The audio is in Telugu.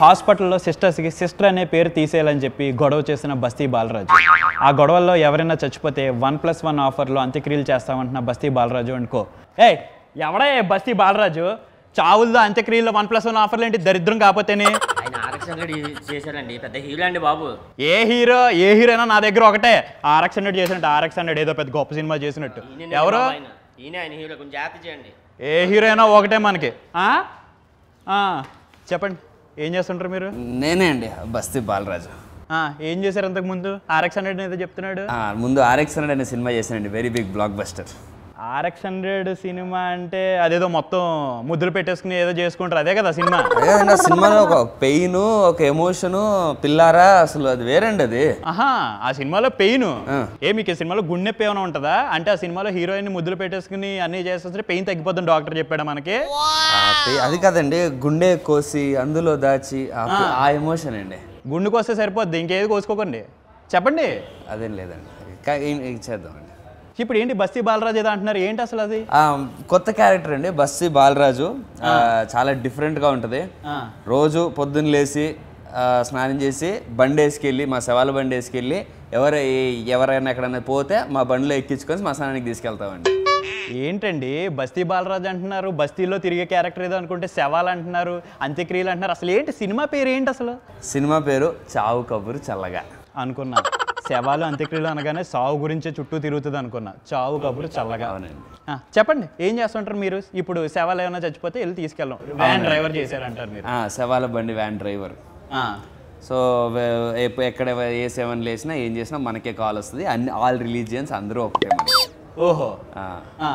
హాస్పిటల్లో సిస్టర్స్కి సిస్టర్ అనే పేరు తీసేయాలని చెప్పి గొడవ చేసిన బస్తీ బాలరాజు ఆ గొడవల్లో ఎవరైనా చచ్చిపోతే వన్ ప్లస్ వన్ ఆఫర్లో అంత్యక్రియలు చేస్తామంటున్న బస్తీ బాలరాజు అనుకో ఏ ఎవడే బస్తీ బాలరాజు చావుల్లో అంత్యక్రియల్లో వన్ ప్లస్ వన్ ఆఫర్లు ఏంటి దరిద్రం కాకపోతేనే చేశాడండి పెద్ద హీరో అండి బాబు ఏ హీరో ఏ అయినా నా దగ్గర ఒకటే ఆర్ఎక్స్ హండ్రెడ్ చేసినట్టు ఆర్ఎక్స్ హండ్రెడ్ ఏదో పెద్ద గొప్ప సినిమా చేసినట్టు ఎవరు హీరో కొంచెం చేయండి ఏ హీరో అయినా ఒకటే మనకి చెప్పండి ఏం చేస్తుంటారు మీరు నేనే అండి బస్తీ బాలరాజు ఏం చేశారు అంతకు ముందు ఆర్ఎక్స్ హండ్రెడ్ ఏదో చెప్తున్నాడు ముందు ఆర్ఎక్స్ హండ్రెడ్ అనే సినిమా చేశానండి very big blockbuster RX hundred cinema అంటే అదేదో మొత్తం ముద్ర పెట్టేసుకుని ఏదో చేసుకుంటారు అదే కదా సినిమా సినిమాలో ఒక పెయిన్ ఒక ఎమోషన్ పిల్లారా అసలు అది వేరండి అది ఆహా ఆ సినిమాలో పెయిన్ ఏ మీకు ఈ సినిమాలో గుండె నొప్పి ఏమైనా ఉంటుందా అంటే ఆ సినిమాలో హీరోయిన్ ముద్దులు పెట్టేసుకుని అన్ని చేసేస్తే పెయిన్ తగ్గిపోతుంది డాక్టర్ చెప్పాడు మనకి అది కదండి గుండె కోసి అందులో దాచి ఆ ఎమోషన్ అండి గుండె కోస్తే సరిపోద్ది ఇంకేది కోసుకోకండి చెప్పండి అదేం లేదండి చేద్దామండి ఇప్పుడు ఏంటి బస్తి బాలరాజు ఏదో అంటున్నారు ఏంటి అసలు అది కొత్త క్యారెక్టర్ అండి బస్తి బాలరాజు చాలా డిఫరెంట్గా ఉంటుంది రోజు పొద్దున్న లేచి స్నానం చేసి బండి వేసుకెళ్ళి మా శవాల బండి వేసుకెళ్ళి ఎవరు ఎవరైనా ఎక్కడైనా పోతే మా బండిలో ఎక్కించుకొని మా స్నానానికి తీసుకెళ్తామండి ఏంటండి బస్తీ బాలరాజు అంటున్నారు బస్తీలో తిరిగే క్యారెక్టర్ ఏదో అనుకుంటే శవాలు అంటున్నారు అంత్యక్రియలు అంటున్నారు అసలు ఏంటి సినిమా పేరు ఏంటి అసలు సినిమా పేరు చావు కబురు చల్లగా అనుకున్నాను శవాలు అంత్యక్రియలు అనగానే సావు గురించే చుట్టూ తిరుగుతుంది అనుకున్నా చావు కబురు చల్లగా చెప్పండి ఏం చేస్తుంటారు మీరు ఇప్పుడు శవాలు ఏమైనా చచ్చిపోతే వెళ్ళి తీసుకెళ్ళాం వ్యాన్ డ్రైవర్ చేశారంటారు మీరు శవాల బండి వ్యాన్ డ్రైవర్ సో ఎక్కడ ఏ సెవెన్ లేసినా ఏం చేసినా మనకే కాల్ వస్తుంది అన్ని ఆల్ రిలీజియన్స్ అందరూ ఒకటే ఓహో